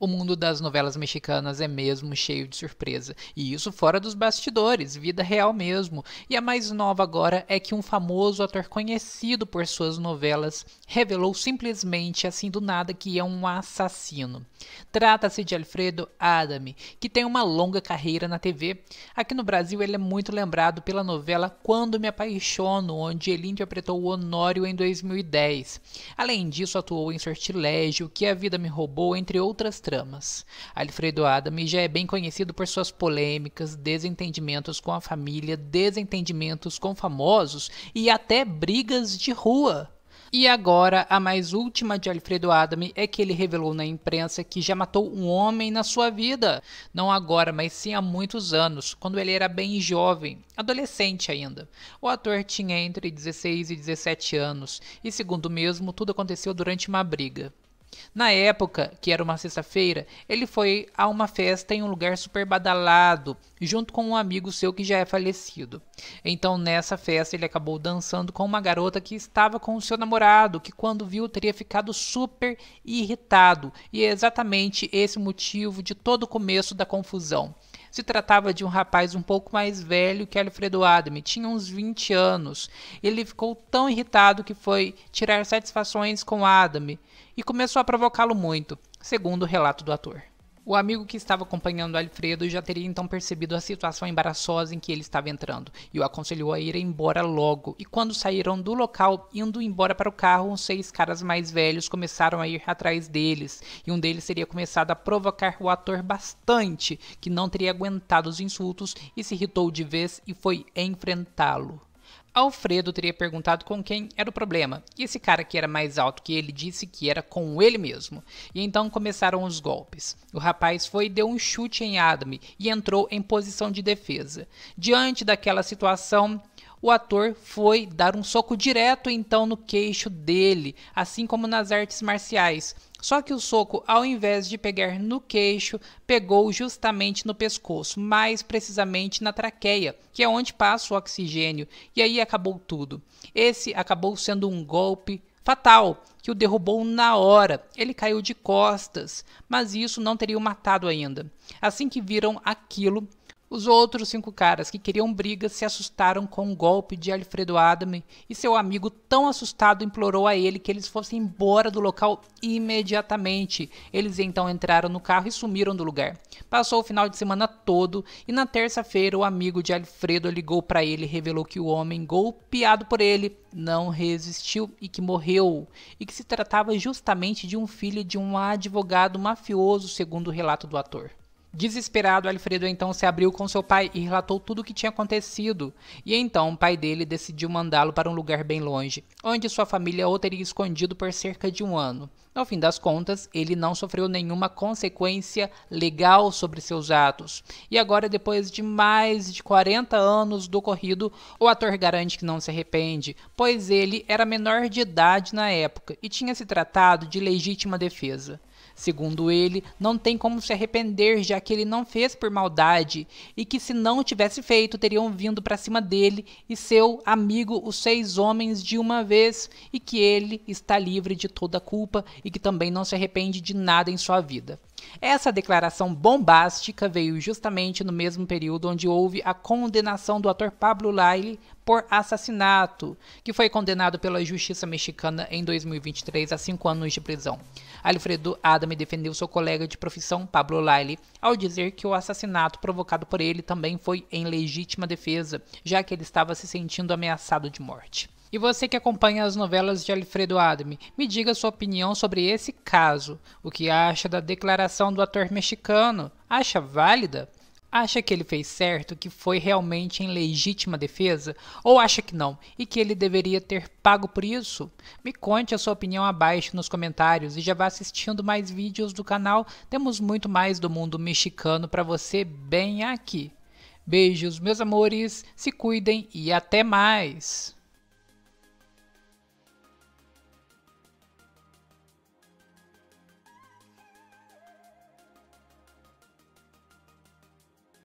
o mundo das novelas mexicanas é mesmo cheio de surpresa. E isso fora dos bastidores, vida real mesmo. E a mais nova agora é que um famoso ator conhecido por suas novelas revelou simplesmente assim do nada que é um assassino. Trata-se de Alfredo Adami, que tem uma longa carreira na TV. Aqui no Brasil ele é muito lembrado pela novela Quando Me Apaixono, onde ele interpretou o Honório em 2010. Além disso, atuou em Sortilégio, Que a Vida Me Roubou, entre outras tramas. Alfredo Adami já é bem conhecido por suas polêmicas, desentendimentos com a família, desentendimentos com famosos e até brigas de rua. E agora, a mais última de Alfredo Adami é que ele revelou na imprensa que já matou um homem na sua vida. Não agora, mas sim há muitos anos, quando ele era bem jovem, adolescente ainda. O ator tinha entre 16 e 17 anos, e segundo mesmo, tudo aconteceu durante uma briga. Na época, que era uma sexta-feira, ele foi a uma festa em um lugar super badalado, junto com um amigo seu que já é falecido. Então, nessa festa, ele acabou dançando com uma garota que estava com o seu namorado, que quando viu teria ficado super irritado. E é exatamente esse motivo de todo o começo da confusão. Se tratava de um rapaz um pouco mais velho que Alfredo Adame, tinha uns 20 anos. Ele ficou tão irritado que foi tirar satisfações com Adame e começou a provocá-lo muito, segundo o relato do ator. O amigo que estava acompanhando Alfredo já teria então percebido a situação embaraçosa em que ele estava entrando e o aconselhou a ir embora logo. E quando saíram do local, indo embora para o carro, uns seis caras mais velhos começaram a ir atrás deles e um deles teria começado a provocar o ator bastante, que não teria aguentado os insultos e se irritou de vez e foi enfrentá-lo. Alfredo teria perguntado com quem era o problema, e esse cara que era mais alto que ele disse que era com ele mesmo. E então começaram os golpes. O rapaz foi e deu um chute em Adam e entrou em posição de defesa. Diante daquela situação, o ator foi dar um soco direto então no queixo dele, assim como nas artes marciais. Só que o soco, ao invés de pegar no queixo, pegou justamente no pescoço, mais precisamente na traqueia, que é onde passa o oxigênio, e aí acabou tudo. Esse acabou sendo um golpe fatal que o derrubou na hora. Ele caiu de costas, mas isso não teria o matado ainda. Assim que viram aquilo, os outros cinco caras que queriam briga se assustaram com o golpe de Alfredo Adam e seu amigo, tão assustado, implorou a ele que eles fossem embora do local imediatamente. Eles então entraram no carro e sumiram do lugar. Passou o final de semana todo e na terça-feira o amigo de Alfredo ligou para ele e revelou que o homem golpeado por ele não resistiu e que morreu, e que se tratava justamente de um filho de um advogado mafioso, segundo o relato do ator. Desesperado, Alfredo então se abriu com seu pai e relatou tudo o que tinha acontecido. E então o pai dele decidiu mandá-lo para um lugar bem longe, onde sua família o teria escondido por cerca de um ano. No fim das contas, ele não sofreu nenhuma consequência legal sobre seus atos. E agora, depois de mais de 40 anos do ocorrido, o ator garante que não se arrepende, pois ele era menor de idade na época e tinha se tratado de legítima defesa. Segundo ele, não tem como se arrepender, já que ele não fez por maldade, e que se não tivesse feito, teriam vindo para cima dele e seu amigo, os seis homens, de uma vez, e que ele está livre de toda culpa e que também não se arrepende de nada em sua vida. Essa declaração bombástica veio justamente no mesmo período onde houve a condenação do ator Pablo Laile por assassinato, que foi condenado pela justiça mexicana em 2023 a cinco anos de prisão. Alfredo Adame defendeu seu colega de profissão, Pablo Laile, ao dizer que o assassinato provocado por ele também foi em legítima defesa, já que ele estava se sentindo ameaçado de morte. E você que acompanha as novelas de Alfredo Adame, me diga sua opinião sobre esse caso. O que acha da declaração do ator mexicano? Acha válida? Acha que ele fez certo, que foi realmente em legítima defesa? Ou acha que não e que ele deveria ter pago por isso? Me conte a sua opinião abaixo nos comentários e já vá assistindo mais vídeos do canal. Temos muito mais do mundo mexicano para você bem aqui. Beijos, meus amores, se cuidem e até mais!